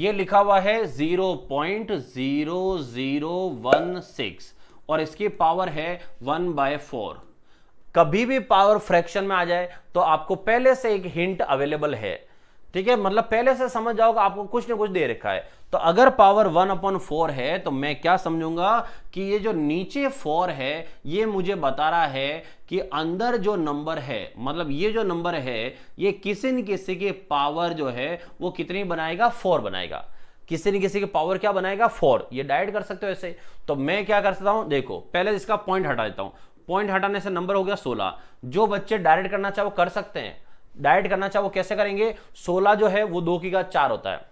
ये लिखा हुआ है 0.0016 और इसकी पावर है 1 बाय फोर कभी भी पावर फ्रैक्शन में आ जाए तो आपको पहले से एक हिंट अवेलेबल है ठीक है मतलब पहले से समझ जाओ आपको कुछ ना कुछ दे रखा है तो अगर पावर वन अपॉन फोर है तो मैं क्या समझूंगा कि ये जो नीचे फोर है ये मुझे बता रहा है कि अंदर जो नंबर है मतलब ये जो नंबर है ये किसी न किसी की पावर जो है वो कितनी बनाएगा फोर बनाएगा किसी न किसी की पावर क्या बनाएगा फोर ये डाइड कर सकते हो ऐसे तो मैं क्या कर सकता हूं देखो पहले इसका पॉइंट हटा देता हूं पॉइंट हटाने से नंबर हो गया सोलह जो बच्चे डायरेक्ट करना चाहे वो कर सकते हैं डाइट करना चाहे वो कैसे करेंगे सोलह जो है वो दो की का चार होता है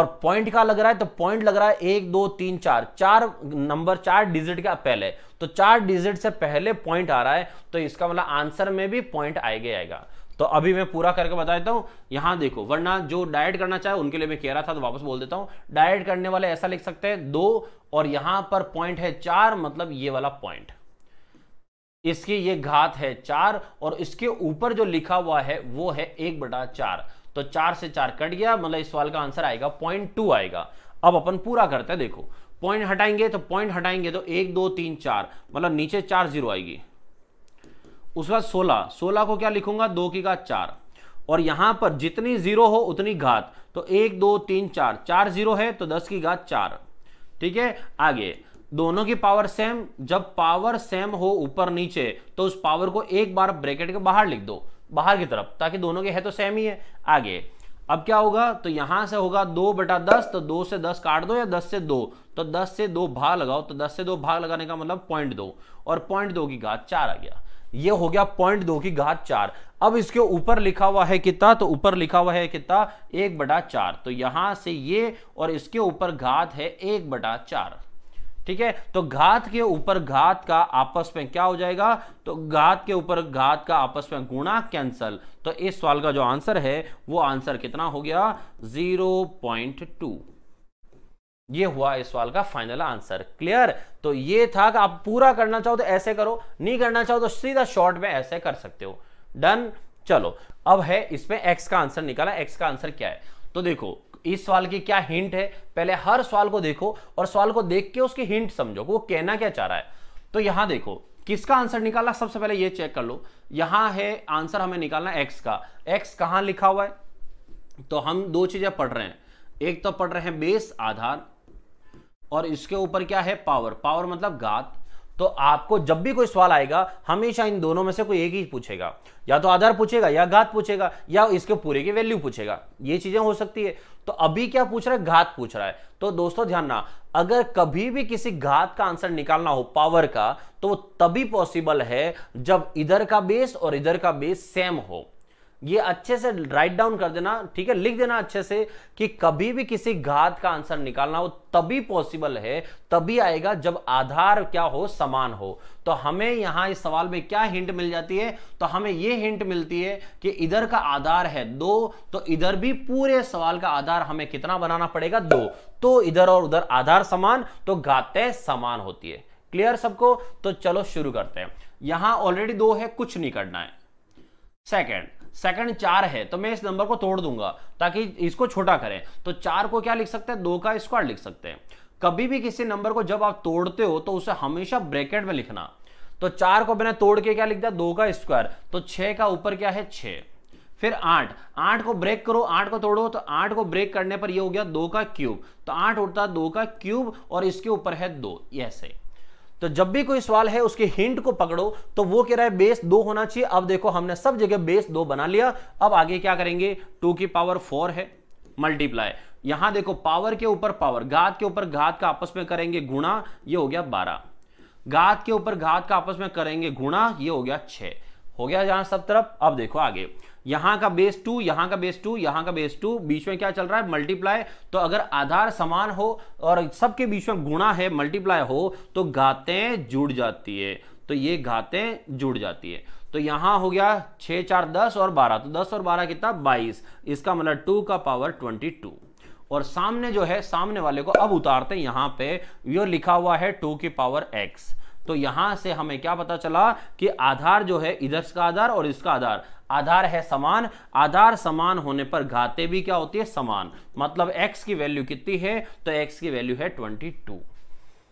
और पॉइंट का लग रहा है तो पॉइंट लग रहा है एक दो तीन चार चार नंबर चार डिजिट का पहले तो चार डिजिट से पहले पॉइंट आ रहा है तो इसका मतलब आंसर में भी पॉइंट आएगा आएगा तो अभी मैं पूरा करके बता देता हूं यहां देखो वरना जो डायट करना चाहे उनके लिए मैं कह रहा था तो वापस बोल देता हूं डायट करने वाले ऐसा लिख सकते हैं दो और यहां पर पॉइंट है चार मतलब ये वाला पॉइंट इसकी ये घात है चार और इसके ऊपर जो लिखा हुआ है वो है एक बटा चार तो चार से चार कट गया मतलब इस सवाल का आंसर आएगा पॉइंट टू आएगा अब अपन पूरा करते हैं देखो पॉइंट हटाएंगे तो पॉइंट हटाएंगे तो एक दो तीन चार मतलब नीचे चार जीरो आएगी उसके बाद सोलह सोलह को क्या लिखूंगा दो की घात चार और यहां पर जितनी जीरो हो उतनी घात तो एक दो तीन चार चार जीरो है तो दस की घात चार ठीक है आगे दोनों की पावर सेम जब पावर सेम हो ऊपर नीचे तो उस पावर को एक बार ब्रैकेट के बाहर लिख दो बाहर की तरफ ताकि दोनों के है तो सेम ही है आगे अब क्या होगा तो यहां से होगा दो बटा दस तो दो से दस काट दो या दस से दो तो दस से दो भाग लगाओ तो दस से दो भाग लगाने का मतलब पॉइंट दो और पॉइंट दो की घात चार आ गया ये हो गया पॉइंट दो की घात चार अब इसके ऊपर लिखा हुआ है कितना तो ऊपर लिखा हुआ है कितना एक बटा चार तो यहां से ये और इसके ऊपर घात है एक बटा चार ठीक है तो घात के ऊपर घात का आपस में क्या हो जाएगा तो घात के ऊपर घात का आपस में गुणा कैंसल तो इस सवाल का जो आंसर है वो आंसर कितना हो गया 0.2 ये हुआ इस सवाल का फाइनल आंसर क्लियर तो ये था कि आप पूरा करना चाहो तो ऐसे करो नहीं करना चाहो तो सीधा शॉर्ट में ऐसे कर सकते हो डन चलो अब है इसमें एक्स का आंसर निकाला एक्स का आंसर क्या है तो देखो इस सवाल की क्या हिंट है पहले हर सवाल को देखो और सवाल को देख के उसकी हिंट समझो वो कहना क्या चाह रहा है तो यहां देखो किसका आंसर निकालना सबसे पहले ये चेक कर लो यहां है आंसर हमें निकालना एक्स का एक्स कहां लिखा हुआ है तो हम दो चीजें पढ़ रहे हैं एक तो पढ़ रहे हैं बेस आधार और इसके ऊपर क्या है पावर पावर मतलब घात तो आपको जब भी कोई सवाल आएगा हमेशा इन दोनों में से कोई एक ही पूछेगा या तो आधार पूछेगा या घात पूछेगा या इसके पूरे की वैल्यू पूछेगा ये चीजें हो सकती है तो अभी क्या पूछ रहा है घात पूछ रहा है तो दोस्तों ध्यान ना अगर कभी भी किसी घात का आंसर निकालना हो पावर का तो वो तभी पॉसिबल है जब इधर का बेस और इधर का बेस सेम हो ये अच्छे से राइट डाउन कर देना ठीक है लिख देना अच्छे से कि कभी भी किसी घात का आंसर निकालना हो तभी पॉसिबल है तभी आएगा जब आधार क्या हो समान हो तो हमें यहां इस सवाल में क्या हिंट मिल जाती है तो हमें यह हिंट मिलती है कि इधर का आधार है दो तो इधर भी पूरे सवाल का आधार हमें कितना बनाना पड़ेगा दो तो इधर और उधर आधार समान तो घातें समान होती है क्लियर सबको तो चलो शुरू करते हैं यहां ऑलरेडी दो है कुछ नहीं करना है सेकेंड सेकंड चार है तो मैं इस नंबर को तोड़ दूंगा ताकि इसको छोटा करें तो चार को क्या लिख सकते हैं दो का स्क्वायर लिख सकते हैं कभी भी किसी नंबर को जब आप तोड़ते हो तो उसे हमेशा ब्रैकेट में लिखना तो चार को मैंने तोड़ के क्या लिख दिया दो का स्क्वायर तो छह का ऊपर क्या है छ फिर आठ आठ को ब्रेक करो आठ को तोड़ो तो आठ को ब्रेक करने पर यह हो गया दो का क्यूब तो आठ उठता दो का क्यूब और इसके ऊपर है दो ऐसे तो जब भी कोई सवाल है उसके हिंट को पकड़ो तो वो कह रहा है बेस दो होना चाहिए अब देखो हमने सब जगह बेस दो बना लिया अब आगे क्या करेंगे टू की पावर फोर है मल्टीप्लाई यहां देखो पावर के ऊपर पावर घात के ऊपर घात का आपस में करेंगे गुणा ये हो गया बारह घात के ऊपर घात का आपस में करेंगे गुणा ये हो गया छह हो गया यहाँ सब तरफ अब देखो आगे यहाँ का बेस टू यहाँ का बेस टू यहाँ का बेस टू बीच में क्या चल रहा है मल्टीप्लाई तो अगर आधार समान हो और सबके बीच में गुणा है मल्टीप्लाई हो तो घातें जुड़ जाती है तो ये घातें जुड़ जाती है तो यहाँ हो गया छः चार दस और बारह तो दस और बारह कितना बाईस इसका मतलब टू का पावर ट्वेंटी टू और सामने जो है सामने वाले को अब उतारते हैं यहाँ पे यो लिखा हुआ है टू की पावर एक्स तो यहां से हमें क्या पता चला कि आधार जो है इधर का आधार और इसका आधार आधार है समान आधार समान होने पर घाते भी क्या होती है समान मतलब x की वैल्यू कितनी है तो x की वैल्यू है 22